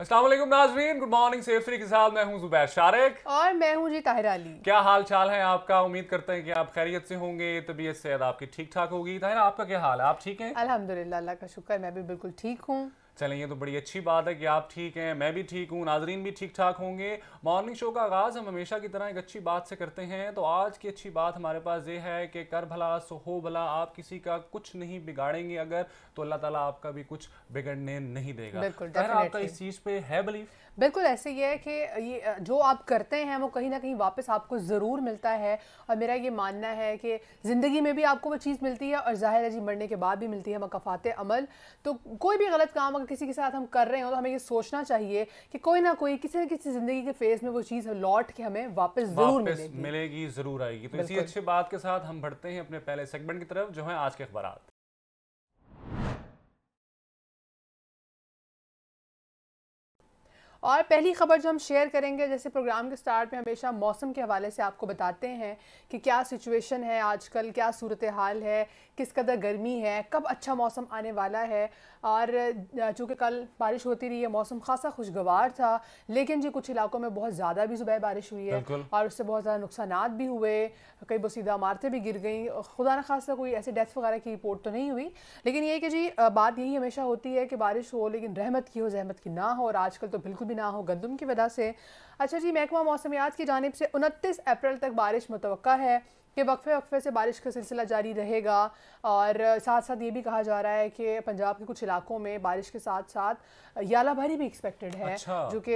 असलम नाजरीन good morning सेफरी के साथ मैं हूँ जुबैर शारिक और मैं हूँ जी ताहिर अली क्या हाल चाल है आपका उम्मीद करते हैं कि आप खैरियत से होंगे तबीयत सेहत आपकी ठीक ठाक होगी ताहिर आपका क्या हाल है आप ठीक हैं अल्हम्दुलिल्लाह अल्लाह का शुक्र मैं भी बिल्कुल ठीक हूँ चलें ये तो बड़ी अच्छी बात है कि आप ठीक हैं मैं भी ठीक हूँ नाजरीन भी ठीक ठाक होंगे मॉर्निंग शो का आगाज़ हम हमेशा की तरह एक अच्छी बात से करते हैं तो आज की अच्छी बात हमारे पास ये है कि कर भला सो हो भला आप किसी का कुछ नहीं बिगाड़ेंगे अगर तो अल्लाह ताला आपका भी कुछ बिगड़ने नहीं देगा आपका इस चीज़ पे है बिलीफ बिल्कुल ऐसे ही है कि ये जो आप करते हैं वो कहीं ना कहीं वापस आपको ज़रूर मिलता है और मेरा ये मानना है कि ज़िंदगी में भी आपको वो चीज़ मिलती है और ज़ाहिर है जी मरने के बाद भी मिलती है मकफ़ात अमल तो कोई भी गलत काम अगर किसी के साथ हम कर रहे हो तो हमें ये सोचना चाहिए कि कोई ना कोई किसी न किसी ज़िंदगी के फेज़ में वो चीज़ लौट के हमें वापस ज़रूर मिलेगी मिलेगी ज़रूर आएगी तो इसी अच्छी बात के साथ हम बढ़ते हैं अपने पहले सेगमेंट की तरफ जो है आज के अखबार और पहली खबर जो हम शेयर करेंगे जैसे प्रोग्राम के स्टार्ट में हमेशा मौसम के हवाले से आपको बताते हैं कि क्या सिचुएशन है आजकल क्या सूरत हाल है किस कदर गर्मी है कब अच्छा मौसम आने वाला है और चूँकि कल बारिश होती रही है मौसम खासा खुशगवार था लेकिन जी कुछ इलाकों में बहुत ज़्यादा भी सुबह बारिश हुई है और उससे बहुत ज़्यादा नुकसान भी हुए कई बसीदा इमारतें भी गिर गई खुदा न खासा कोई ऐसे डेथ वगैरह की रिपोर्ट तो नहीं हुई लेकिन ये कि जी बात यही हमेशा होती है कि बारिश हो लेकिन रहमत की हो जहमत की ना हो और आजकल तो बिल्कुल भी ना हो गंदम की वजह से अच्छा जी महकमा मौसमियात की जानब से उनतीस अप्रैल तक बारिश मुतव है कि वक्फे वक्फे से बारिश का सिलसिला जारी रहेगा और साथ साथ ये भी कहा जा रहा है कि पंजाब के कुछ इलाकों में बारिश के साथ साथ याला भारी भी एक्सपेक्टेड है अच्छा। जो कि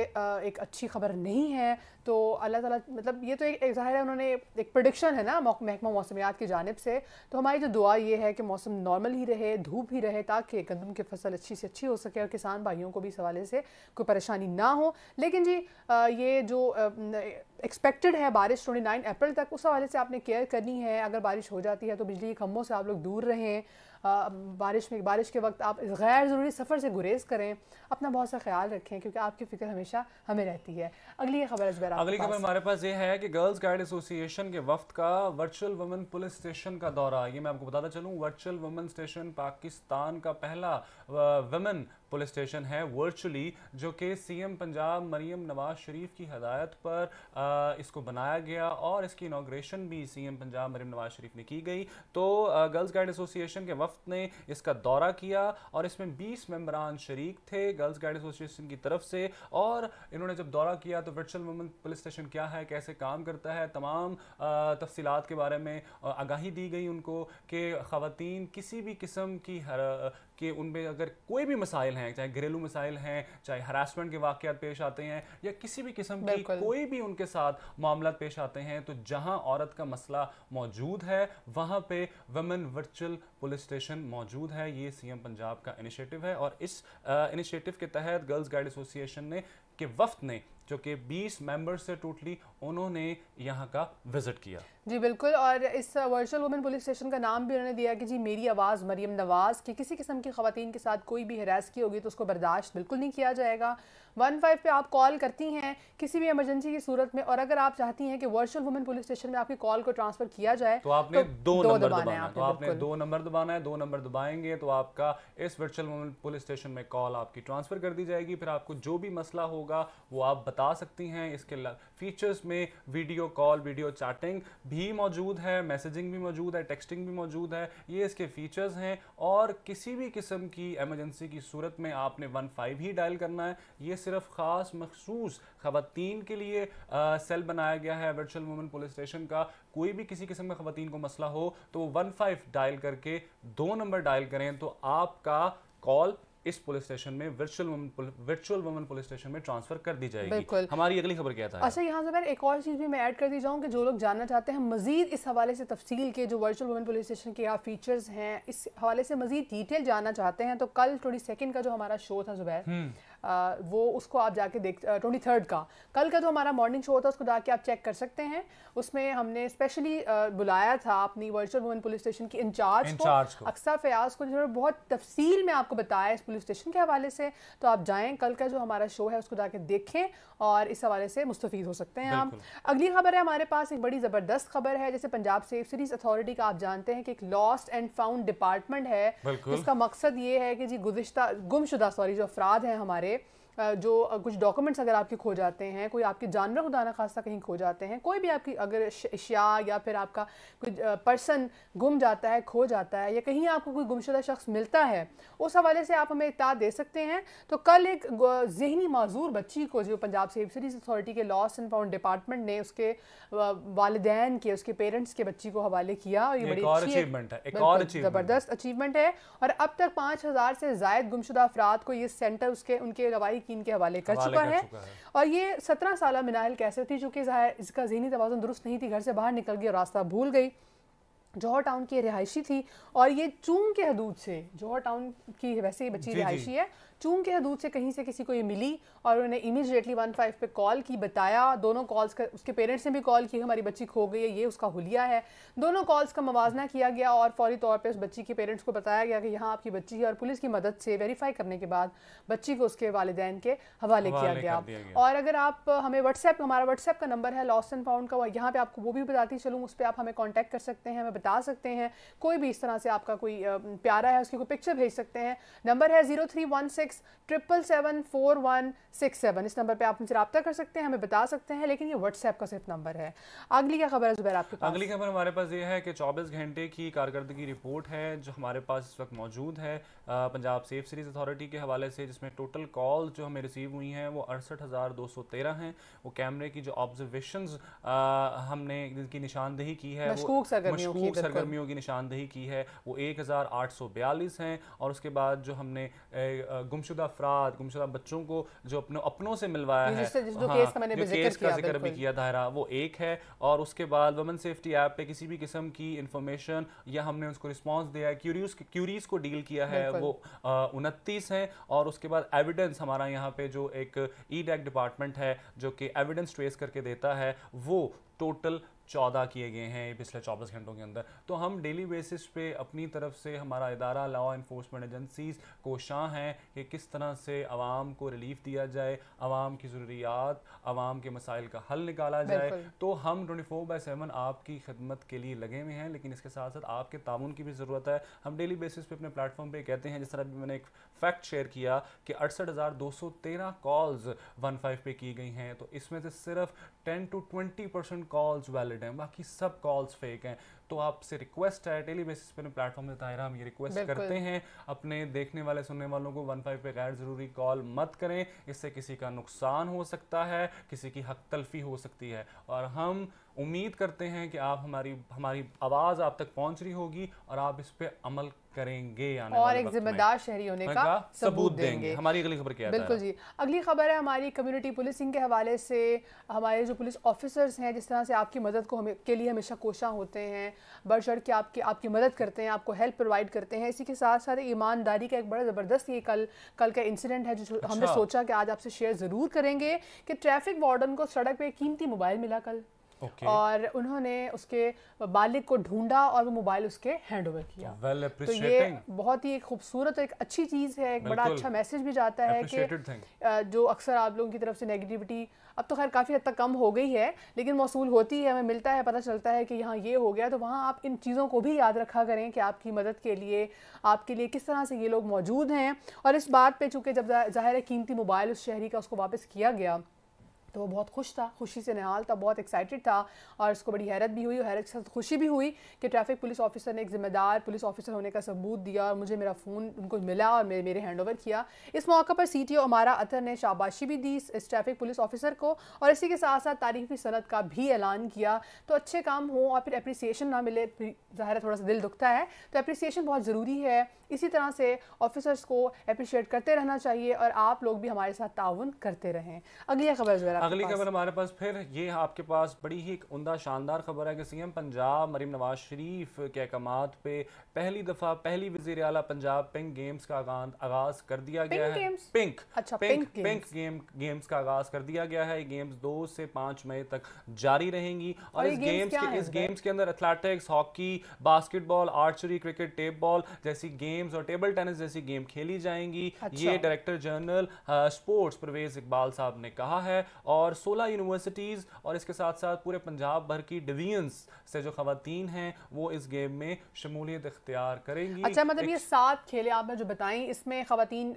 एक अच्छी खबर नहीं है तो अल्लाह ताला मतलब ये तो एक ज़ाहिर है उन्होंने एक प्रडिक्शन है ना महकमा मौसमियात की जानब से तो हमारी जो दुआ ये है कि मौसम नॉर्मल ही रहे धूप ही रहे ताकि गंदम की फसल अच्छी से अच्छी हो सके और किसान भाइयों को भी इस हवाले से कोई परेशानी ना हो लेकिन जी ये जो एक्सपेक्टेड है बारिश ट्वेंटी नाइन अप्रैल तक उस हवाले से आपने केयर करनी है अगर बारिश हो जाती है तो बिजली के खम्भों से आप लोग दूर रहें बारिश में बारिश के वक्त आप गैर ज़रूरी सफ़र से गुरेज करें अपना बहुत सा ख्याल रखें क्योंकि आपकी फिक्र हमेशा हमें रहती है अगली खबर अजबर अगली खबर हमारे पास ये है कि गर्ल्स गाइड एसोसिएशन के वक्त का वर्चुअल वुमेन पुलिस स्टेशन का दौरा ये मैं आपको बताता चलूँ वर्चुअल वुमेन स्टेशन पाकिस्तान का पहला वुमेन पुलिस स्टेशन है वर्चुअली जो कि सीएम पंजाब मरीम नवाज शरीफ की हदायत पर आ, इसको बनाया गया और इसकी इनाग्रेशन भी सीएम पंजाब मरीम नवाज शरीफ ने की गई तो गर्ल्स गाइड एसोसिएशन के वफ्त ने इसका दौरा किया और इसमें बीस मेम्बरान शरीक थे गर्ल्स गाइड एसोसिएशन की तरफ से और इन्होंने जब दौरा किया तो वर्चुअल वुमन पुलिस स्टेशन क्या है कैसे काम करता है तमाम तफसीत के बारे में आगाही दी गई उनको कि खातन किसी भी किस्म की हर, कि उनमें अगर कोई भी मसाइल हैं चाहे घरेलू मसाइल हैं चाहे हरासमेंट के वाक़ पेश आते हैं या किसी भी किस्म की कोई भी उनके साथ मामला पेश आते हैं तो जहाँ औरत का मसला मौजूद है वहाँ पे वमेन वर्चुअल पुलिस स्टेशन मौजूद है ये सीएम पंजाब का इनिशिएटिव है और इस इनिशिएटिव के तहत गर्ल्स गाइड एसोसिएशन ने के वफ्त ने जो कि 20 मेंबर्स से टोटली उन्होंने यहाँ का विजिट किया जी बिल्कुल और इस वर्चुअल वुमेन पुलिस स्टेशन का नाम भी उन्होंने दिया कि जी मेरी आवाज़ मरीम नवाज़ कि किसी किस्म की खातन के साथ कोई भी हरास की होगी तो उसको बर्दाश्त बिल्कुल नहीं किया जाएगा वन फाइव पर आप कॉल करती हैं किसी भी इमरजेंसी की सूरत में और अगर आप चाहती हैं कि वर्चुअल वुमेन पुलिस स्टेशन में आपकी कॉल को ट्रांसफ़र किया जाए तो आपने तो दो नंबर दबाना है तो आपने दो नंबर दबाना है दो नंबर दबाएंगे तो आपका इस वर्चुअल वुमेन पुलिस स्टेशन में कॉल आपकी ट्रांसफ़र कर दी जाएगी फिर आपको जो भी मसला होगा वो आप बता सकती हैं इसके फीचर्स में वीडियो कॉल वीडियो चैटिंग भी मौजूद है मैसेजिंग भी मौजूद है टेक्सटिंग भी मौजूद है ये इसके फीचर्स हैं और किसी भी किस्म की एमरजेंसी की सूरत में आपने वन फाइव ही डायल करना है ये सिर्फ ख़ास मखसूस ख़वान के लिए आ, सेल बनाया गया है वर्चुअल वुमन पुलिस स्टेशन का कोई भी किसी किस्म का ख़वान को मसला हो तो वन फाइव डायल करके दो नंबर डायल करें तो आपका कॉल इस पुलिस स्टेशन में virtual virtual woman police station में ट्रांसफर कर दी जाएगी हमारी अगली खबर क्या था अच्छा यहाँ से एक और चीज़ भी मैं ऐड कर दी जाऊँ कि जो लोग जानना चाहते हैं मजीद इस हवाले से तफसील के जो वर्चुअल वुमन पुलिस स्टेशन के यहाँ फीचर्स हैं इस हवाले से मजीद डिटेल जानना चाहते हैं तो कल ट्वेंटी का जो हमारा शो था जुबैर हम्म। वो उसको आप जाके देख ट्वेंटी थर्ड का कल का जो हमारा मॉर्निंग शो था उसको जाके आप चेक कर सकते हैं उसमें हमने स्पेशली बुलाया था अपनी वर्चुअल वुमेन पुलिस स्टेशन की इंचार्ज को, को। अक्सा फयाज को जिन्होंने बहुत तफसील में आपको बताया इस पुलिस स्टेशन के हवाले से तो आप जाएँ कल का जो हमारा शो है उसको जाके देखें और इस हवाले से मुस्तफ़ हो सकते हैं आप अगली खबर है हमारे पास एक बड़ी ज़बरदस्त खबर है जैसे पंजाब सेफ सीरीज अथॉरिटी का आप जानते हैं कि एक लॉस्ट एंड फाउंड डिपार्टमेंट है इसका मकसद ये है कि जी गुजशत गुमशुदा सॉरी जो अफराद हैं हमारे जो कुछ डॉक्यूमेंट्स अगर आपके खो जाते हैं कोई आपके जानवर खुदा ना खासा कहीं खो जाते हैं कोई भी आपकी अगर अशिया या फिर आपका कोई पर्सन गुम जाता है खो जाता है या कहीं आपको कोई गुमशुदा शख्स मिलता है उस हवाले से आप हमें इतना दे सकते हैं तो कल एक जहनी माजूर बच्ची को जो पंजाब सेफ सीरीज अथॉरिटी के लॉस एंड फाउंड डिपार्टमेंट ने उसके वालदेन के उसके पेरेंट्स के बच्ची को हवाले किया और ये बड़ी अचीवमेंट है ज़बरदस्त अचीवमेंट है और अब तक पाँच हज़ार से जायद गुमशुदा अफराद को ये सेंटर उसके उनके रवाई मुशरकिन के हवाले कर चुका है।, और ये सत्रह साल मिनाइल कैसे थी जो कि इसका जहनी तोज़न दुरुस्त नहीं थी घर से बाहर निकल गई और रास्ता भूल गई जौहर टाउन की रिहायशी थी और ये चूंग के हदूद से जौहर टाउन की वैसे ही बच्ची रिहायशी है चूंकि के हदूद से कहीं से किसी को ये मिली और उन्होंने इमीजिएटली वन फाइव पर कॉल की बताया दोनों कॉल्स का उसके पेरेंट्स ने भी कॉल की हमारी बच्ची खो गई है ये उसका हुलिया है दोनों कॉल्स का मुवजना किया गया और फौरी तौर पर उस बच्ची के पेरेंट्स को बताया गया कि यहाँ आपकी बच्ची है और पुलिस की मदद से वेरीफाई करने के बाद बच्ची को उसके वालदेन के हवाले किया गया और अगर आप हमें व्हाट्सएप हमारा व्हाट्सएप का नंबर है लॉस एंड फाउंड का यहाँ पर आपको वो भी बताती चलूँ उस पर आप हमें कॉन्टैक्ट कर सकते हैं हमें बता सकते हैं कोई भी इस तरह से आपका कोई प्यारा है उसकी कोई पिक्चर भेज सकते हैं नंबर है zero three one six six triple seven four one six seven इस नंबर पे आप मुझसे रब्ता कर सकते हैं हमें बता सकते हैं लेकिन ये व्हाट्सएप का सिर्फ नंबर है अगली क्या खबर है जुबैर आपके पास अगली खबर हमारे पास ये है कि चौबीस घंटे की कारकर्दगी रिपोर्ट है जो हमारे पास इस वक्त मौजूद है पंजाब सेफ सीरीज अथॉरिटी के हवाले से जिसमें टोटल कॉल जो हमें रिसीव हुई हैं वो अड़सठ हज़ार दो सौ तेरह हैं वो कैमरे की जो ऑब्जर्वेशन हमने जिनकी निशानदेही की है मशकूक सरगर्मियों की निशानदेही की है वो एक हज़ार आठ सौ बयालीस हैं और उसके बाद जो हमने गुमशुदा अफराद गुमशुदा बच्चों को जो अपने अपनों से मिलवाया है हाँ, जो केस का जिक्र भी किया दायरा वो एक है और उसके बाद वुमेन सेफ्टी ऐप पे किसी भी किस्म की इन्फॉर्मेशन या हमने उसको रिस्पॉन्स दिया है क्यूरीज क्यूरीज को डील किया है वो उनतीस हैं और उसके बाद एविडेंस हमारा यहाँ पे जो एक ई डैक डिपार्टमेंट है जो कि एविडेंस ट्रेस करके देता है वो टोटल चौदह किए गए हैं पिछले चौबीस घंटों के अंदर तो हम डेली बेसिस पे अपनी तरफ से हमारा इदारा लॉ इन्फोर्समेंट एजेंसीज कोशाँ हैं कि किस तरह से आवाम को रिलीफ दिया जाए आवाम की ज़रूरियात आवाम के मसाइल का हल निकाला जाए तो हम ट्वेंटी फोर बाई सेवन आपकी खदमत के लिए लगे हुए हैं लेकिन इसके साथ साथ आपके ताउन की भी ज़रूरत है हम डेली बेसिस पे अपने प्लेटफॉर्म पर कहते हैं जिस तरह भी मैंने एक फैक्ट शेयर किया कि अड़सठ हज़ार दो सौ तेरह कॉल्स वन फाइव पे की गई हैं तो इसमें से सिर्फ ten to twenty percent calls valid हैं बाकी सब कॉल्स फेक हैं तो आपसे रिक्वेस्ट है डेली बेसिस पर प्लेटफॉर्म से ताहिरा हम ये रिक्वेस्ट करते हैं अपने देखने वाले सुनने वालों को वन फाइव पे गैर ज़रूरी कॉल मत करें इससे किसी का नुकसान हो सकता है किसी की हक तलफी हो सकती है और हम उम्मीद करते हैं कि आप हमारी हमारी आवाज़ आप तक पहुंच रही होगी और आप इस पे अमल करेंगे आने और एक जिम्मेदार शहरी होने का सबूत देंगे।, देंगे हमारी अगली खबर क्या बिल्कुल जी अगली खबर है हमारी कम्युनिटी पुलिसिंग के हवाले से हमारे जो पुलिस ऑफिसर्स हैं जिस तरह से आपकी मदद को हमें के लिए हमेशा कोशा होते हैं बढ़ चढ़ के आपकी आपकी मदद करते हैं आपको हेल्प प्रोवाइड करते हैं इसी के साथ साथ ईमानदारी का एक बड़ा ज़बरदस्त ये कल कल का इंसिडेंट है जो हमने अच्छा। सोचा कि आज आपसे शेयर ज़रूर करेंगे कि ट्रैफिक वार्डन को सड़क पर कीमती मोबाइल मिला कल okay. और उन्होंने उसके बालिक को ढूंढा और वो मोबाइल उसके हैंड ओवर किया well, तो ये बहुत ही एक खूबसूरत एक अच्छी चीज़ है एक बड़ा अच्छा मैसेज भी जाता है कि जो अक्सर आप लोगों की तरफ से नेगेटिविटी अब तो खैर काफ़ी हद तक कम हो गई है लेकिन मौसू होती है हमें मिलता है पता चलता है कि यहाँ ये हो गया तो वहाँ आप इन चीज़ों को भी याद रखा करें कि आपकी मदद के लिए आपके लिए किस तरह से ये लोग मौजूद हैं और इस बात पर चूंकि जब जाहिर है कीमती मोबाइल उस शहरी का उसको वापस किया गया तो वो बहुत खुश था खुशी से निहाल था बहुत एक्साइटेड था और उसको बड़ी हैरत भी हुई और हैरत के साथ खुशी भी हुई कि ट्रैफिक पुलिस ऑफिसर ने एक ज़िम्मेदार पुलिस ऑफिसर होने का सबूत दिया और मुझे मेरा फ़ोन उनको मिला और मेरे मेरे हैंड किया इस मौके पर सी टी अमारा अतर ने शाबाशी भी दी इस ट्रैफिक पुलिस ऑफिसर को और इसी के साथ साथ तारीफी सनत का भी ऐलान किया तो अच्छे काम हो और फिर अप्रिसिएशन ना मिले ज़ाहिर थोड़ा सा दिल दुखता है तो अप्रिसिएशन बहुत ज़रूरी है इसी तरह से ऑफिसर्स को अप्रिशिएट करते रहना चाहिए और आप लोग भी हमारे साथ ताउन करते रहें अगली खबर ज़रा अगली खबर हमारे पास फिर ये आपके पास बड़ी ही एक उमदा शानदार खबर है कि सीएम पंजाब मरीम नवाज शरीफ के अहकाम पे पहली दफ़ा पहली वजीर अला पंजाब पिंक गेम्स का आगाज अच्छा, कर दिया गया है पिंक अच्छा पिंक पिंक गेम गेम्स का आगाज कर दिया गया है गेम्स दो से पाँच मई तक जारी रहेंगी और इस गेम्स के इस गेम्स के अंदर athletics hockey basketball archery cricket tape ball जैसी गेम्स और टेबल टेनिस जैसी गेम खेली जाएंगी ये director general sports Parvez Iqbal साहब ने कहा है और और 16 यूनिवर्सिटीज़ और इसके साथ साथ पूरे पंजाब भर की डिवीजन्स से जो खातन हैं वो इस गेम में शमूलियत इख्तियार करेंगी अच्छा मतलब ये सात खेले आपने जो बताई इसमें खातन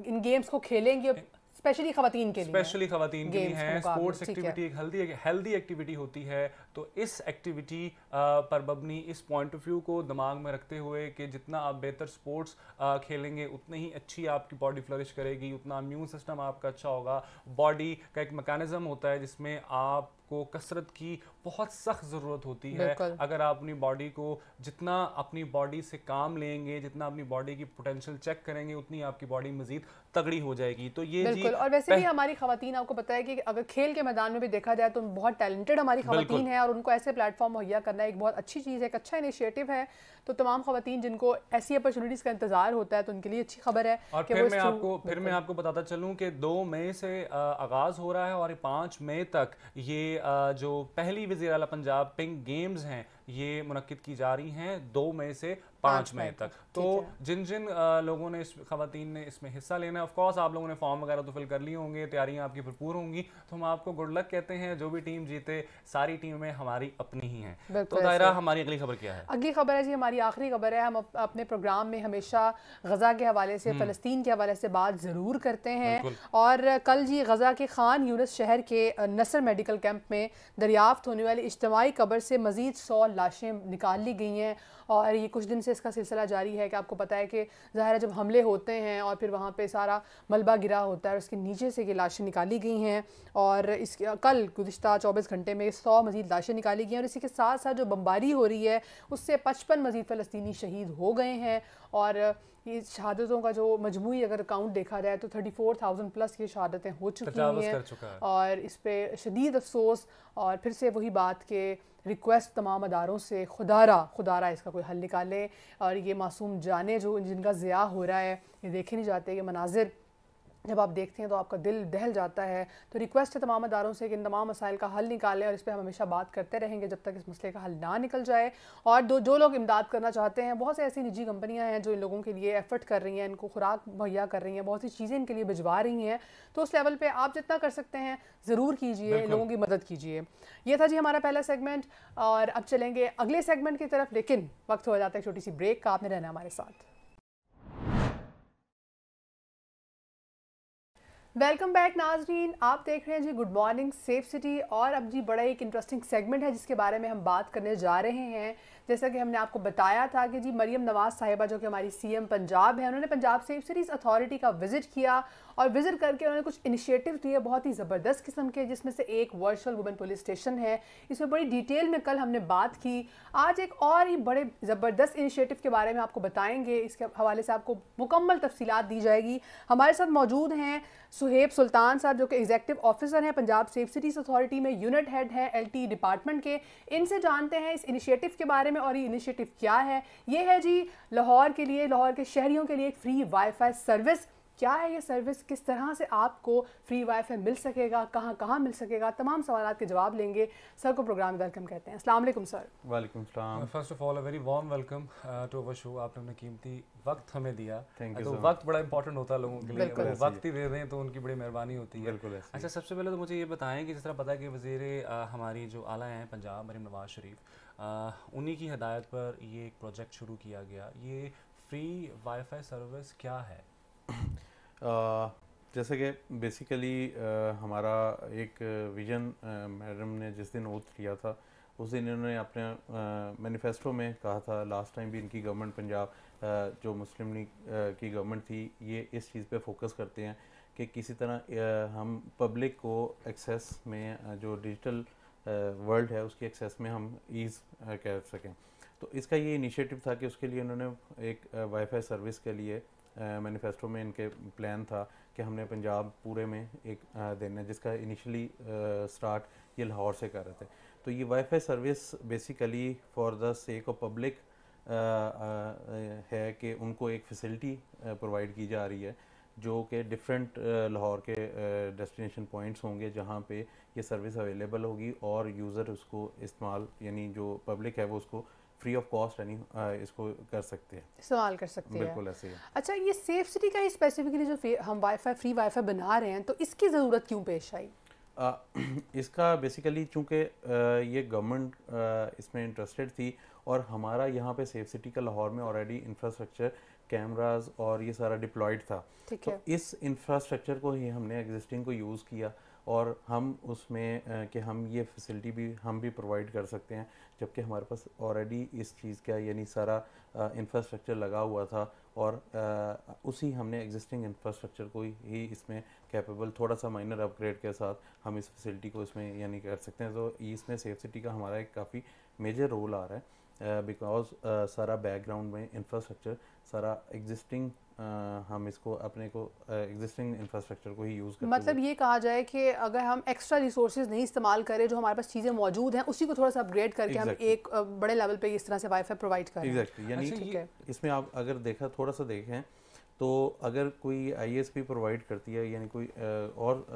इन गेम्स को खेलेंगी स्पेशली खातन के लिए स्पेशली खातन के लिए हैं स्पोर्ट्स एक्टिविटी एक हेल्दी हेल्दी एक्टिविटी होती है तो इस एक्टिविटी पर मबनी इस पॉइंट ऑफ व्यू को दिमाग में रखते हुए कि जितना आप बेहतर स्पोर्ट्स खेलेंगे उतनी ही अच्छी आपकी बॉडी फ्लरिश करेगी उतना इम्यून सिस्टम आपका अच्छा होगा बॉडी का एक मैकेनिज़्म होता है जिसमें आप को कसरत की बहुत सख्त ज़रूरत होती है अगर आप अपनी बॉडी को जितना अपनी बॉडी से काम लेंगे जितना अपनी बॉडी की पोटेंशियल चेक करेंगे उतनी आपकी बॉडी मजीद तगड़ी हो जाएगी तो ये जी और वैसे भी हमारी खातन आपको पता है कि अगर खेल के मैदान में भी देखा जाए तो बहुत टैलेंटेड हमारी खातन है और उनको ऐसे प्लेटफॉर्म मुहैया करना एक बहुत अच्छी चीज़ है एक अच्छा इनिशिएटिव है तो तमाम खातन जिनको ऐसी अपॉर्चुनिटीज़ का इंतजार होता है तो उनके लिए अच्छी खबर है और फिर मैं आपको फिर मैं आपको बताता चलूँ कि दो मई से आगाज़ हो रहा है और पाँच मई तक ये जो पहली वजीर पंजाब पिंक गेम्स हैं ये मनद की जा रही हैं दो मई से पाँच मई तक तो जिन जिन लोगों ने इस खातन ने इसमें हिस्सा लेना है ऑफकोर्स आप लोगों ने फॉर्म वगैरह तो फिल कर लिए होंगे तैयारियां आपकी भरपूर होंगी तो हम आपको गुड लक कहते हैं जो भी टीम जीते सारी टीमें हमारी अपनी ही हैं तो दायरा हमारी अगली खबर क्या है अगली खबर है जी हमारी आखिरी खबर है हम अपने प्रोग्राम में हमेशा गजा के हवाले से हम्म। फ़लस्तीन के हवाले से बात ज़रूर करते हैं और कल जी गजा के खान यूनस शहर के नसर मेडिकल कैंप में दरियाफ्त होने वाली इज्तमी कबर से मज़ीद सौ लाशें निकाल ली गई हैं और ये कुछ दिन से इसका सिलसिला जारी है कि आपको पता है कि ज़ाहिर है जब हमले होते हैं और फिर वहाँ पर सारा मलबा गिरा होता है और उसके नीचे से ये लाशें निकाली गई हैं और इस कल गुज्त चौबीस घंटे में सौ मजीद लाशें निकाली गई हैं और इसी के साथ साथ जो बम्बारी हो रही है उससे पचपन मजीद फ़लस्तनी शहीद हो गए हैं और ये शहादतों का जो मजमू अगर अकाउंट देखा जाए तो थर्टी फोर थाउजेंड प्लस ये शहादतें हो चुकी हैं है। और इस पर शदीद अफसोस और फिर से वही बात के रिक्वेस्ट तमाम अदारों से खुदारा खुदारा इसका कोई हल निकाले और ये मासूम जाने जो जिनका ज़िया हो रहा है ये देखे नहीं जाते ये मनाजिर जब आप देखते हैं तो आपका दिल दहल जाता है तो रिक्वेस्ट है तमाम अदारों से कि इन तमाम मसाइल का हल निकालें और इस पर हम हमेशा बात करते रहेंगे जब तक इस मसले का हल ना निकल जाए और दो जो लोग इमदाद करना चाहते हैं बहुत से ऐसी निजी कंपनियां हैं जो इन लोगों के लिए एफर्ट कर रही हैं इनको खुराक मुहैया कर रही हैं बहुत सी चीज़ें इनके लिए भिजवा रही हैं तो उस लेवल पर आप जितना कर सकते हैं ज़रूर कीजिए लोगों की मदद कीजिए यह था जी हमारा पहला सेगमेंट और अब चलेंगे अगले सेगमेंट की तरफ लेकिन वक्त हो जाता है छोटी सी ब्रेक का आपने रहना हमारे साथ वेलकम बैक नाजरीन आप देख रहे हैं जी गुड मॉर्निंग सेफ सिटी और अब जी बड़ा एक इंटरेस्टिंग सेगमेंट है जिसके बारे में हम बात करने जा रहे हैं जैसा कि हमने आपको बताया था कि जी मरियम नवाज़ साहिबा जो कि हमारी सीएम पंजाब है उन्होंने पंजाब सेफ सिटीज़ अथॉरिटी का विज़िट किया और विजिट करके उन्होंने कुछ इनिशिएटिव लिए बहुत ही ज़बरदस्त किस्म के जिसमें से एक वर्चुअल वुमेन पुलिस स्टेशन है इसमें बड़ी डिटेल में कल हमने बात की आज एक और ही बड़े ज़बरदस्त इनिशिएटिव के बारे में आपको बताएंगे इसके हवाले से आपको मुकम्मल तफसीत दी जाएगी हमारे साथ मौजूद हैं सुहेब सुल्तान साहब जो कि एग्जेक्टिव ऑफिसर हैं पंजाब सेफ सिटीज़ अथॉरिटी में यूनिट हेड हैं एल डिपार्टमेंट के इनसे जानते हैं इस इनिशिएटिव के बारे में और ये इनिशिएटिव क्या है ये है जी लाहौर के लिए लाहौर के शहरीों के लिए एक फ्री वाईफाई सर्विस क्या है ये सर्विस किस तरह से आपको फ्री वाईफाई मिल सकेगा कहाँ कहाँ मिल सकेगा तमाम सवाल के जवाब लेंगे सर को प्रोग्राम वेलकम कहते हैं Aslam sir welcome first of all very warm welcome to our show आपने अपने कीमती वक्त हमें दिया तो वक्त बड़ा इंपॉर्टेंट होता है लोगों के लिए अगर वक्त ही दे दें तो उनकी बड़ी मेहरबानी होती है अच्छा सबसे पहले तो मुझे ये बताएं कि जिस तरह पता है कि वजीर uh, हमारी जो आला हैं पंजाब मरीम नवाज शरीफ uh, उन्हीं की हदायत पर ये एक प्रोजेक्ट शुरू किया गया ये फ्री वाईफाई सर्विस क्या है जैसे कि बेसिकली हमारा एक विजन मैडम ने जिस दिन ओथ लिया था उस दिन इन्होंने अपने मैनिफेस्टो में कहा था लास्ट टाइम भी इनकी गवर्नमेंट पंजाब जो मुस्लिम लीग की गवर्नमेंट थी ये इस चीज़ पे फोकस करते हैं कि किसी तरह हम पब्लिक को एक्सेस में जो डिजिटल वर्ल्ड है उसकी एक्सेस में हम ईज़ कह सकें तो इसका ये इनिशिएटिव था कि उसके लिए उन्होंने एक वाईफाई सर्विस के लिए मैनिफेस्टो में इनके प्लान था कि हमने पंजाब पूरे में एक देना जिसका इनिशियली स्टार्ट ये लाहौर से कर रहे थे तो ये WiFi service basically for the sake of public है कि उनको एक फैसिलिटी प्रोवाइड की जा रही है जो कि डिफरेंट लाहौर के डेस्टिनेशन पॉइंट्स होंगे जहाँ पे ये सर्विस अवेलेबल होगी और यूज़र उसको इस्तेमाल यानी जो पब्लिक है वो उसको फ्री ऑफ कॉस्ट यानी इसको कर सकते हैं इस्तेमाल कर सकते हैं बिल्कुल है। ऐसे ही अच्छा ये सेफ सिटी का ही स्पेसिफिकली जो हम वाईफाई फ्री वाईफाई बना रहे हैं तो इसकी ज़रूरत क्यों पेश आई इसका बेसिकली चूँकि ये गवर्नमेंट इसमें इंटरेस्टेड थी और हमारा यहाँ पे सेफ सिटी का लाहौर में ऑलरेडी इंफ्रास्ट्रक्चर कैमराज और ये सारा डिप्लॉयड था ठीक तो इस इंफ्रास्ट्रक्चर को ही हमने एग्जिस्टिंग को यूज़ किया और हम उसमें कि हम ये फैसिलिटी भी हम भी प्रोवाइड कर सकते हैं जबकि हमारे पास ऑलरेडी इस चीज़ का यानी सारा इंफ्रास्ट्रक्चर लगा हुआ था और आ, उसी हमने एग्जिस्टिंग इंफ्रास्ट्रक्चर को ही इसमें कैपेबल थोड़ा सा माइनर अपग्रेड के साथ हम इस फैसिलिटी को इसमें यानी कर सकते हैं तो इसमें सेफ सिटी का हमारा एक काफ़ी मेजर रोल आ रहा है बिकॉज uh, uh, सारा बैकग्राउंड में इंफ्रास्ट्रक्चर सारा एग्जिस्टिंग Uh, हम इसको अपने को एग्जिस्टिंग uh, इंफ्रास्ट्रक्चर को ही यूज़ मतलब ये कहा जाए कि अगर हम एक्स्ट्रा रिसोर्स नहीं इस्तेमाल करें जो हमारे पास चीज़ें मौजूद हैं उसी को थोड़ा सा अपग्रेड करके exactly. हम एक uh, बड़े लेवल पे इस तरह से वाईफाई प्रोवाइड करें exactly. यानी अच्छा, इसमें आप अगर देखा थोड़ा सा देखें तो अगर कोई आईएसपी प्रोवाइड करती है यानी कोई uh, और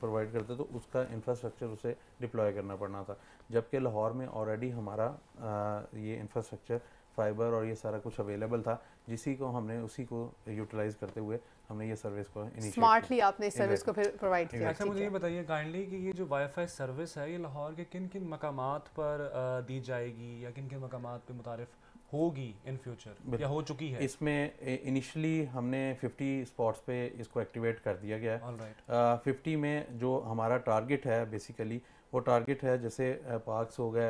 प्रोवाइड करता है तो उसका इंफ्रास्ट्रक्चर उसे डिप्लॉय करना पड़ना था जबकि लाहौर में ऑलरेडी हमारा आ, ये इंफ्रास्ट्रक्चर फाइबर और ये सारा कुछ अवेलेबल था जिसी को हमने उसी को यूटिलाइज करते हुए हमने ये सर्विस को स्मार्टली आपने इस सर्विस को फिर प्रोवाइड किया अच्छा मुझे ये बताइए काइंडली कि ये जो वाईफाई सर्विस है ये लाहौर के किन किन मकाम पर दी जाएगी या किन किन मकाम पर मुतारफ़ होगी इन फ्यूचर या हो चुकी है इसमें इनिशियली हमने 50 स्पॉट्स पे इसको एक्टिवेट कर दिया गया है right. uh, 50 में जो हमारा टारगेट है बेसिकली uh, वो टारगेट है जैसे पार्क्स हो गए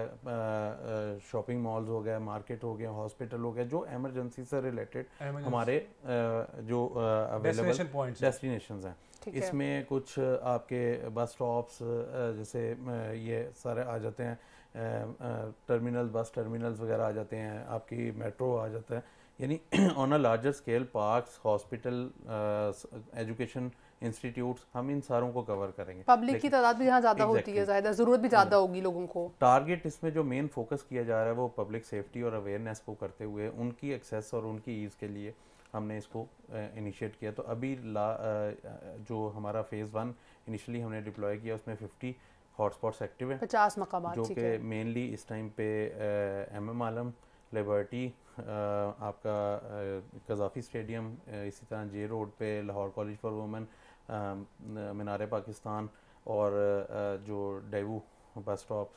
शॉपिंग मॉल्स हो गए मार्केट हो गए हॉस्पिटल हो गए जो एमरजेंसी से रिलेटेड हमारे जो अवेलेबल डेस्टिनेशन हैं इसमें कुछ आपके बस स्टॉप्स जैसे ये सारे आ जाते हैं टर्मिनल बस टर्मिनल्स वगैरह आ जाते हैं आपकी मेट्रो आ जाता है यानी on a larger scale parks hospital education institute हम इन सारों को कवर करेंगे पब्लिक की तादाद भी यहाँ ज़्यादा exactly. होती है ज़्यादा ज़रूरत भी ज़्यादा hmm. होगी लोगों को टारगेट इसमें जो मेन फोकस किया जा रहा है वो पब्लिक सेफ्टी और अवेयरनेस को करते हुए उनकी एक्सेस और उनकी ईज़ के लिए हमने इसको इनिशिएट uh, किया तो अभी ला uh, जो हमारा फेज़ वन इनिशियली हमने डिप्लॉय किया उसमें फिफ्टी हॉटस्पॉट्स एक्टिव हैं पचास मकाम जो कि मेनली इस टाइम पे एम एम आलम लिबर्टी आपका कजाफी स्टेडियम इसी तरह जे रोड पे Lahore college for women Minar Pakistan और जो डेवू बस स्टॉप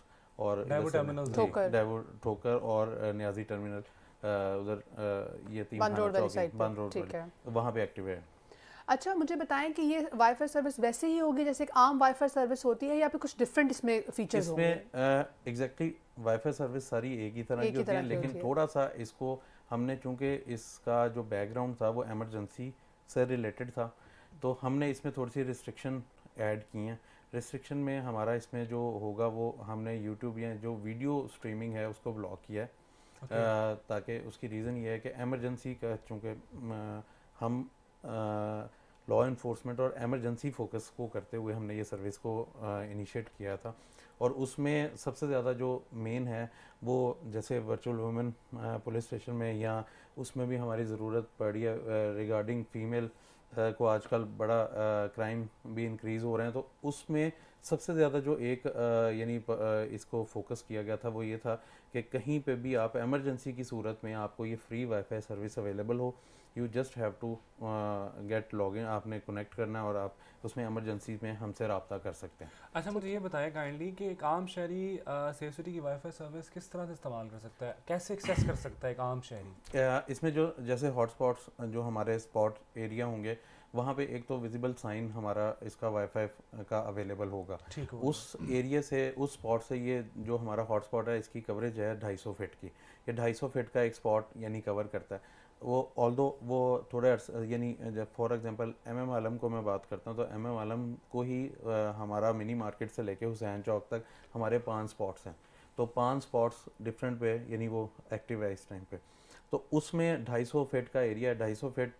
और डेवू ठोकर और न्याजी टर्मिनल उधर ये तीन बंद रोड वहाँ पे एक्टिव है अच्छा मुझे बताएं कि ये वाईफाई सर्विस वैसे ही होगी जैसे एक आम वाईफाई सर्विस होती है या फिर कुछ डिफरेंट इसमें फीचर्स इसमें एग्जैक्टली वाईफाई सर्विस सारी एक ही तरह की होती है लेकिन थोड़ा सा इसको हमने चूंकि इसका जो बैकग्राउंड था वो एमरजेंसी से रिलेटेड था तो हमने इसमें थोड़ी सी रिस्ट्रिक्शन ऐड की हैं रिस्ट्रिक्शन में हमारा इसमें जो होगा वो हमने यूट्यूब या जो वीडियो स्ट्रीमिंग है उसको ब्लॉक किया है okay. ताकि उसकी रीज़न ये है कि एमरजेंसी का चूँकि हम लॉ इन्फोर्समेंट और एमरजेंसी फोकस को करते हुए हमने ये सर्विस को इनिशिएट किया था और उसमें सबसे ज़्यादा जो मेन है वो जैसे वर्चुअल वुमेन पुलिस स्टेशन में या उसमें भी हमारी ज़रूरत पड़ी है रिगार्डिंग फ़ीमेल को आजकल बड़ा क्राइम भी इंक्रीज़ हो रहे हैं तो उसमें सबसे ज़्यादा जो एक यानी इसको फोकस किया गया था वो ये था कि कहीं पे भी आप इमरजेंसी की सूरत में आपको ये फ्री वाईफाई सर्विस अवेलेबल हो you just have to get login आपने कनेक्ट करना है और आप उसमें एमरजेंसी में हमसे रबता कर सकते हैं अच्छा मुझे ये बताया काइंडली कि एक आम शहरी सेफ सिटी की वाईफाई सर्विस किस तरह से इस्तेमाल कर सकता है कैसे एक्सेस कर सकता है एक आम शहरी इसमें जो जैसे हॉटस्पॉट्स जो हमारे स्पॉट एरिया होंगे वहाँ पे एक तो विजिबल साइन हमारा इसका वाईफाई का अवेलेबल होगा ठीक उस एरिया से उस स्पॉट से ये जो हमारा हॉटस्पॉट है इसकी कवरेज है सौ फिट की ये सौ फिट का एक स्पॉट यानी कवर करता है वो ऑल दो वो थोड़े यानी जब for example M M Alam को मैं बात करता हूँ तो एम एम आलम को ही आ, हमारा मिनी मार्केट से लेके हुसैन चौक तक हमारे पांच स्पॉट्स हैं तो पांच स्पॉट्स डिफरेंट पे यानी वो एक्टिव है इस टाइम पे तो उसमें 250 फिट का एरिया है 250 फिट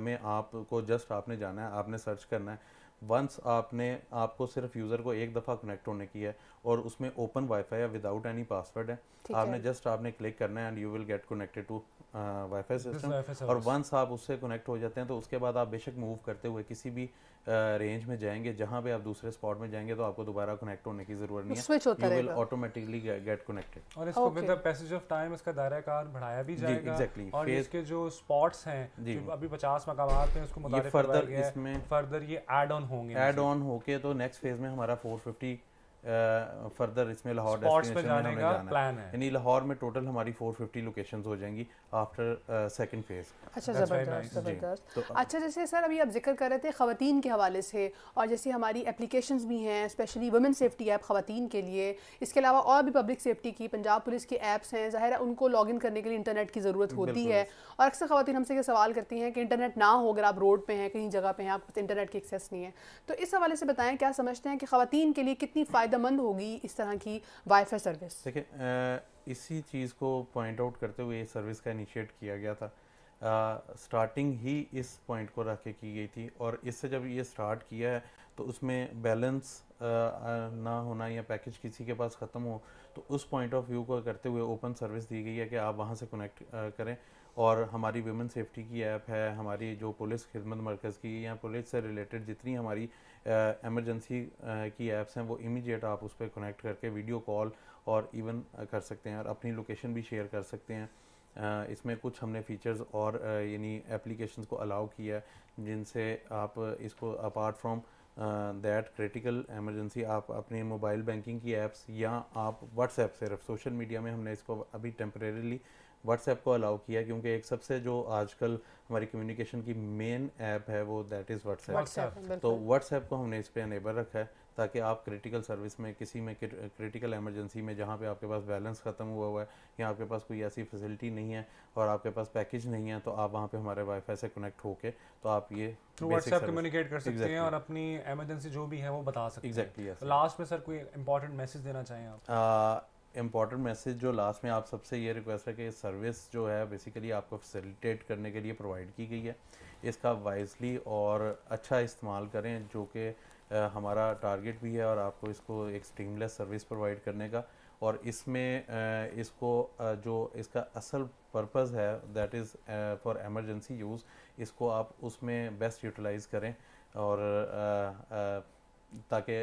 में आपको जस्ट आपने जाना है आपने सर्च करना है वंस आपने आपको सिर्फ यूज़र को एक दफ़ा कनेक्ट होने की है और उसमें ओपन वाईफाई या विदाउट एनी पासवर्ड है आपने जस्ट आपने क्लिक करना है and you will get connected to WiFi system और वंस आप उससे कनेक्ट हो जाते हैं तो उसके बाद आप बेशक मूव करते हुए किसी भी रेंज uh, में जाएंगे जहां पे आप दूसरे स्पॉट में जाएंगे तो आपको दोबारा कनेक्ट होने की जरूरत नहीं है you will automatically get connected और इसको with the passage of time इसका दायराकार बढ़ाया भी जाएगा जी, एग्जैक्टली और इसके जो स्पॉट्स हैं जो अभी 50 मकामात हैं उसको मुताबिक फर्दर इसमें फर्दर ये ऐड ऑन होंगे ऐड ऑन होके तो नेक्स्ट फेज में हमारा 450 फर्दर इसमें लाहौर डेस्टिनेशन में हमें प्लान है यानी लाहौर में टोटल हमारी 450 लोकेशंस हो जाएंगी आफ्टर सेकंड फेज अच्छा ज़बरदस्त ज़बरदस्त तो अच्छा जैसे सर अभी आप जिक्र कर रहे थे ख़वान के हवाले से और जैसे हमारी एप्लीकेशंस भी हैं स्पेशली वुमेन सेफ्टी ऐप ख़वान के लिए इसके अलावा और भी पब्लिक सेफ्टी की पंजाब पुलिस की एप्स हैं ज़ाहिर है उनको लॉग इन करने के लिए इंटरनेट की ज़रूरत होती है और अक्सर ख़वान हमसे ये सवाल करती हैं कि इंटरनेट ना हो अगर आप रोड पर हैं कहीं जगह पर हैं आपके इंटरनेट की एक्सेस नहीं है तो इस हवाले से बताएँ क्या समझते हैं कि ख़वान के लिए कितनी फ़ायदेमंद होगी इस तरह की वाईफाई सर्विस देखिए इसी चीज़ को पॉइंट आउट करते हुए सर्विस का इनिशिएट किया गया था स्टार्टिंग uh, ही इस पॉइंट को रख के की गई थी और इससे जब ये स्टार्ट किया है तो उसमें बैलेंस ना होना या पैकेज किसी के पास ख़त्म हो तो उस पॉइंट ऑफ व्यू को करते हुए ओपन सर्विस दी गई है कि आप वहाँ से कनेक्ट करें और हमारी वेमेन सेफ्टी की ऐप है हमारी जो पुलिस खिदमत मरकज़ की या पुलिस से रिलेटेड जितनी हमारी एमरजेंसी की ऐप्स हैं वो इमीडिएट आप उस पर कनेक्ट करके वीडियो कॉल और इवन कर सकते हैं और अपनी लोकेशन भी शेयर कर सकते हैं Uh, इसमें कुछ हमने फ़ीचर्स और uh, यानी एप्लीकेशंस को अलाउ किया है जिनसे आप इसको apart from that critical emergency आप अपने मोबाइल बैंकिंग की ऐप्स या आप व्हाट्सएप से सोशल मीडिया में हमने इसको अभी टेम्परेली व्हाट्सएप को अलाउ किया क्योंकि एक सबसे जो आजकल हमारी कम्युनिकेशन की मेन ऐप है वो दैट इज़ व्हाट्सएप तो व्हाट्सएप को हमने इस पर अनेबल रखा है ताकि आप क्रिटिकल सर्विस में किसी में क्रिटिकल एमरजेंसी में जहाँ पे आपके पास बैलेंस ख़त्म हुआ हुआ है या आपके पास कोई ऐसी फैसिलिटी नहीं है और आपके पास पैकेज नहीं है तो आप वहाँ पे हमारे वाईफाई से कनेक्ट होके तो आप ये थ्रू व्हाट्सएप कम्युनिकेट कर सकते exactly. हैं और अपनी एमरजेंसी जो भी है वो बता सकते exactly, हैं एग्जैक्टली yes. लास्ट में सर कोई इंपॉर्टेंट मैसेज देना चाहें आप uh, इम्पॉर्टेंट मैसेज जो लास्ट में आप सबसे ये रिक्वेस्ट है कि सर्विस जो है बेसिकली आपको फैसिलिटेट करने के लिए प्रोवाइड की गई है इसका वाइजली और अच्छा इस्तेमाल करें जो कि हमारा टारगेट भी है और आपको इसको एक स्टीमलेस सर्विस प्रोवाइड करने का और इसमें इसको जो इसका असल पर्पज़ है that is for emergency use इसको आप उसमें बेस्ट यूटिलाइज़ करें और ताकि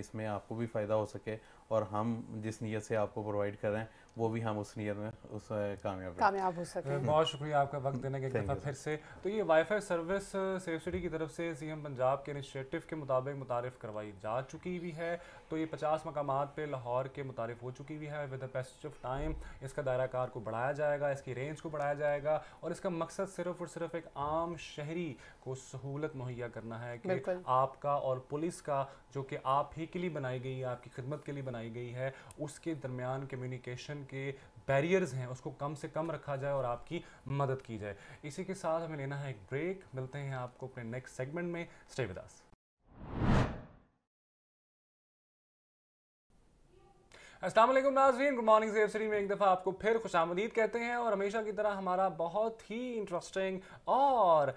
इसमें आपको भी फ़ायदा हो सके और हम जिस नीयत से आपको प्रोवाइड कर रहे हैं वो भी हम उस नीयत में उस कामयाब कामयाब हो सके बहुत शुक्रिया आपका वक्त देने के लिए फिर से तो ये वाईफाई सर्विस सेफ सिटी की तरफ से सीएम पंजाब के इनिशिएटिव के मुताबिक मुतारफ़ करवाई जा चुकी भी है तो ये पचास मकाम पर लाहौर के मुतारफ़ हो चुकी भी है विद पैसेज ऑफ टाइम इसका दायरा कार को बढ़ाया जाएगा इसकी रेंज को बढ़ाया जाएगा और इसका मकसद सिर्फ और सिर्फ एक आम शहरी को सहूलत मुहैया करना है कि आपका और पुलिस का जो कि आप ही के लिए बनाई गई है आपकी खिदमत के लिए बनाई गई है उसके दरमियान कम्युनिकेशन के बैरियर्स हैं उसको कम से कम रखा जाए और आपकी मदद की जाए इसी के साथ हमें लेना है एक ब्रेक मिलते हैं आपको अपने नेक्स्ट सेगमेंट में स्टे विदास असलम नाजरीन गुड मॉर्निंग सेफ सिटी में एक दफ़ा आपको फिर खुश आमदीद कहते हैं और हमेशा की तरह हमारा बहुत ही इंटरेस्टिंग और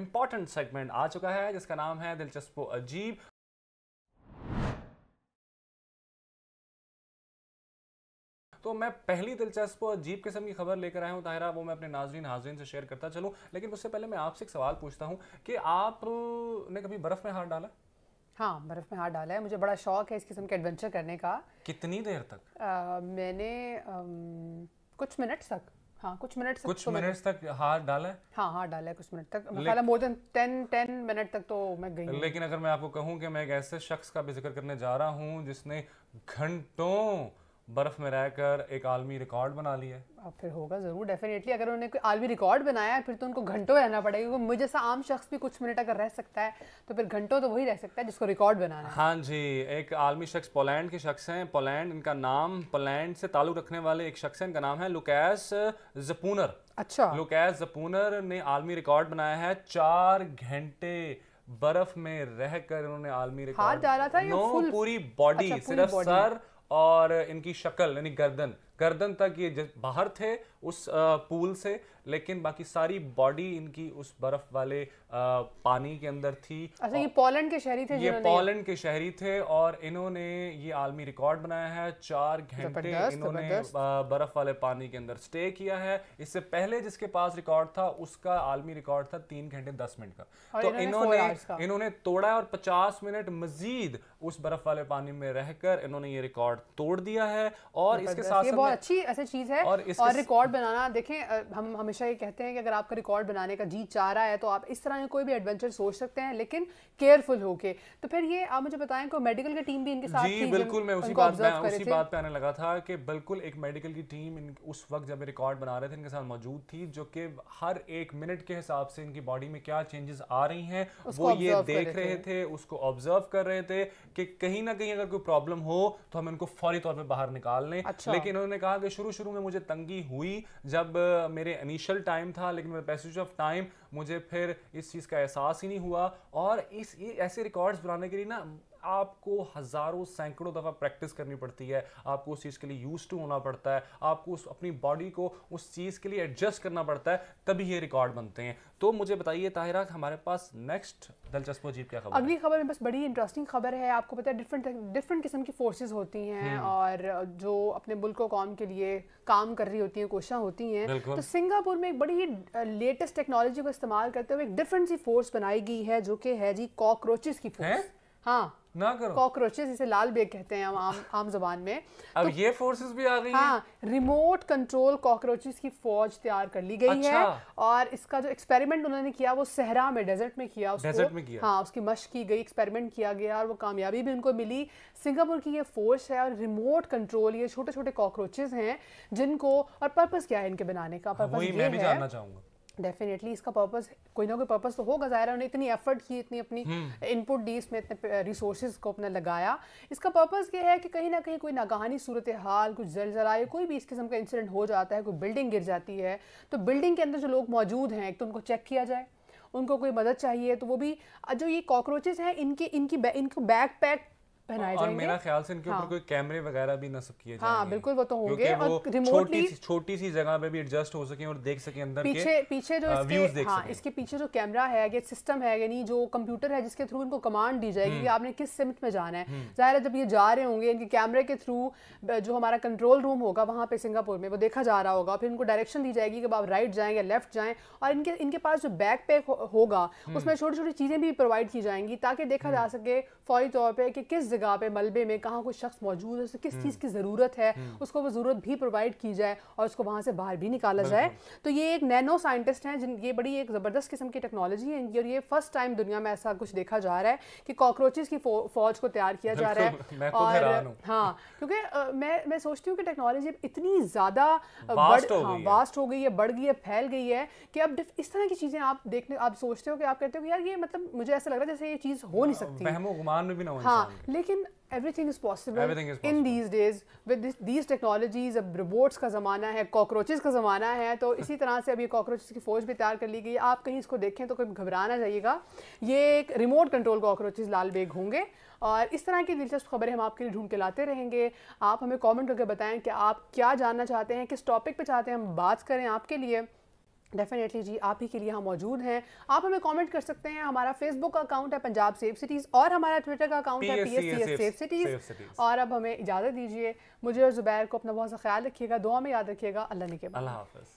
इम्पॉर्टेंट सेगमेंट आ चुका है जिसका नाम है दिलचस्प अजीब तो मैं पहली दिलचस्प और अजीब किस्म की खबर लेकर आया हूँ ताहिरा वो मैं अपने नाजरीन हाजरीन से शेयर करता चलूँ लेकिन उससे पहले मैं आपसे एक सवाल पूछता हूँ कि आपने कभी बर्फ़ में हाथ डाला हाँ बर्फ़ में हाथ डाला है मुझे बड़ा शौक है इस किस्म के एडवेंचर करने का कितनी देर तक आ, मैंने आ, कुछ मिनट तक हाँ कुछ मिनट कुछ तो मिनट तक हार डाला है हाँ हार डाला है कुछ मिनट तक मतलब more than ten ten minute तक तो मैं गई लेकिन अगर मैं आपको कहूँ कि मैं एक ऐसे शख्स का भी जिक्र करने जा रहा हूँ जिसने घंटों बर्फ में रहकर एक आलमी रिकॉर्ड बना लिया अब फिर होगा जरूर डेफिनेटली अगर उन्होंने कोई आलमी रिकॉर्ड बनाया है फिर तो उनको घंटों रहना पड़ेगा क्योंकि मुझे जैसा आम शख्स भी कुछ मिनट अगर रह सकता है तो फिर घंटों तो वही रह सकता है जिसको रिकॉर्ड बनाना हाँ जी एक आलमी शख्स पोलैंड के शख्स हैं पोलैंड इनका नाम पोलैंड से ताल्लुक रखने वाले एक शख्स हैं इनका नाम है लुकैस जपूनर अच्छा लुकैस जपूनर ने आलमी रिकॉर्ड बनाया है चार घंटे बर्फ में रहकर उन्होंने आलमी रिकॉर्ड हाथ डाला था नो पूरी बॉडी अच्छा, सिर्फ सर और इनकी शक्ल यानी गर्दन गर्दन तक ये बाहर थे उस पूल से लेकिन बाकी सारी बॉडी इनकी उस बर्फ वाले पानी के अंदर थी अच्छा ये पोलैंड के शहरी थे ये पोलैंड के शहरी थे और इन्होंने ये आलमी रिकॉर्ड बनाया है चार घंटे इन्होंने बर्फ वाले पानी के अंदर स्टे किया है इससे पहले जिसके पास रिकॉर्ड था उसका आलमी रिकॉर्ड था तीन घंटे दस मिनट का तो इन्होंने इन्होंने तोड़ा और पचास मिनट मजीद उस बर्फ वाले पानी में रहकर इन्होंने ये रिकॉर्ड तोड़ दिया है और इसके साथ साथ बहुत अच्छी ऐसी चीज़ है और, और रिकॉर्ड बनाना देखें हम हमेशा ये कहते हैं कि अगर आपका रिकॉर्ड बनाने का जी चाह रहा है तो आप इस तरह के कोई भी एडवेंचर सोच सकते हैं लेकिन केयरफुल होके तो फिर ये आप मुझे बताएं कोई मेडिकल की टीम भी इनके साथ जी बिल्कुल मैं उसी बात में उसी बात पे आने लगा था कि बिल्कुल एक मेडिकल की टीम उस वक्त जब रिकॉर्ड बना रहे थे इनके साथ मौजूद थी जो कि हर एक मिनट के हिसाब से इनकी बॉडी में क्या चेंजेस आ रही है वो ये देख रहे थे उसको ऑब्जर्व कर रहे थे कि कहीं ना कहीं अगर कोई प्रॉब्लम हो तो हम इनको फौरी तौर पर बाहर निकाल लें अच्छा। लेकिन उन्होंने ने कहा कि शुरू शुरू में मुझे तंगी हुई जब मेरे इनिशियल टाइम था लेकिन पैसेज ऑफ टाइम मुझे फिर इस चीज़ का एहसास ही नहीं हुआ और इस ऐसे रिकॉर्ड्स बनाने के लिए ना आपको हज़ारों सैकड़ों दफ़ा प्रैक्टिस करनी पड़ती है आपको उस चीज़ के लिए यूज टू होना पड़ता है आपको उस अपनी बॉडी को उस चीज़ के लिए एडजस्ट करना पड़ता है तभी ये रिकॉर्ड बनते हैं तो मुझे बताइए ताहिरा हमारे पास नेक्स्ट दिलचस्प अजीब क्या खबर अगली खबर में बस बड़ी इंटरेस्टिंग खबर है आपको पता है डिफरेंट डिफरेंट किस्म की फोर्सेज होती हैं हम्म। और जो अपने मुल्क कौम के लिए काम कर रही होती हैं कोशिशां होती हैं तो सिंगापुर में एक बड़ी लेटेस्ट टेक्नोलॉजी को इस्तेमाल करते हुए एक डिफरेंट सी फोर्स बनाई गई है जो कि है जी कॉकरोचेस की फोर्स हाँ ना करो कॉकरोचेस इसे लाल बेग कहते हैं आम आम जबान में अब तो, ये फोर्सेस भी आ गई हाँ रिमोट कंट्रोल कॉकरोचेस की फौज तैयार कर ली गई अच्छा। है और इसका जो एक्सपेरिमेंट उन्होंने किया वो सहरा में डेजर्ट में किया उसको डेजर्ट में किया हाँ उसकी मश की गई एक्सपेरिमेंट किया गया और वो कामयाबी भी उनको मिली सिंगापुर की ये फोर्स है और रिमोट कंट्रोल ये छोटे छोटे कॉकरोचेज हैं जिनको और पर्पज क्या है इनके बनाने का पर्पज डेफिनेटली इसका पर्पस कोई ना कोई पर्पस तो होगा ज़ाहिर उन्होंने इतनी एफर्ट की इतनी अपनी इनपुट हम्म। दी इसमें इतने रिसोर्स को अपना लगाया इसका पर्पस ये है कि कहीं ना कहीं कोई नागहानी सूरत हाल कुछ जलजलाए कोई भी इस किस्म का इंसिडेंट हो जाता है कोई बिल्डिंग गिर जाती है तो बिल्डिंग के अंदर जो लोग मौजूद हैं एक तो उनको चेक किया जाए उनको कोई मदद चाहिए तो वो भी जो ये कॉकरोचेज़ हैं इनके इनकी इनको बैक पैक और मेरा ख्याल से इनके ऊपर हाँ। कोई कैमरे वगैरह भी नसब किए हाँ, जाएंगे हाँ बिल्कुल वो तो होंगे और रिमोटली छोटी सी जगह पे भी एडजस्ट हो सके और देख सके अंदर पीछे के, पीछे जो आ, इसके, देख हाँ, सके। इसके पीछे जो कैमरा है या सिस्टम है यानी जो कंप्यूटर है जिसके थ्रू इनको कमांड दी जाएगी कि हम्म। आपने किस सिमट में जाना है हम्म। जाहिर है जब ये जा रहे होंगे इनके कैमरे के थ्रू जो हमारा कंट्रोल रूम होगा वहाँ पे सिंगापुर में वो देखा जा रहा होगा फिर इनको डायरेक्शन दी जाएगी कि आप राइट जाएँ या लेफ्ट जाएँ और इनके इनके पास जो बैक पैक होगा हम्म। उसमें छोटी छोटी चीज़ें भी प्रोवाइड की जाएंगी ताकि देखा जा सके फौरी तौर पर कि किस जगह पे मलबे में कहाँ कोई शख्स मौजूद है उसे किस हम्म। चीज़ की ज़रूरत है हम्म। उसको वो ज़रूरत भी प्रोवाइड की जाए और उसको वहाँ से बाहर भी निकाला जाए तो ये एक नैनो साइंटिस्ट हैं जिन ये बड़ी एक ज़बरदस्त किस्म की टेक्नोलॉजी है और ये फर्स्ट टाइम दुनिया में ऐसा कुछ देखा जा रहा है कि कॉकरोचेज़ की फौज को तैयार किया जा रहा है और हाँ क्योंकि मैं मैं सोचती हूँ कि टेक्नोलॉजी इतनी ज़्यादा वास्ट हाँ, हो गई है बढ़ गई है फैल गई है कि अब इस तरह की चीज़ें आप देखने आप सोचते हो कि आप कहते हो कि यार ये मतलब मुझे ऐसा लग रहा है जैसे ये चीज़ हो नहीं हाँ, सकती में भी ना हो हाँ लेकिन लेकिन everything is possible in these days with these technologies अब रोबोट्स का ज़माना है कॉकरोचेस का ज़माना है तो इसी तरह से अभी कॉकरोचेस की फ़ौज भी तैयार कर ली गई आप कहीं इसको देखें तो कभी घबराना जाइएगा ये एक रिमोट कंट्रोल कॉकरोचेस लाल बेग होंगे और इस तरह की दिलचस्प खबरें हम आपके लिए ढूंढ के लाते रहेंगे आप हमें कॉमेंट करके बताएं कि आप क्या जानना चाहते हैं किस टॉपिक पे चाहते हैं हम बात करें आपके लिए डेफिनेटली जी आप ही के लिए हम मौजूद हैं आप हमें कमेंट कर सकते हैं हमारा फेसबुक अकाउंट है पंजाब सेफ सिटीज़ और हमारा ट्विटर का अकाउंट है पी एस सेफ सिटीज़ और अब हमें इजाज़त दीजिए मुझे और जुबैर को अपना बहुत सा ख्याल रखिएगा दुआ में याद रखिएगा अल्लाह ने के अल्लाह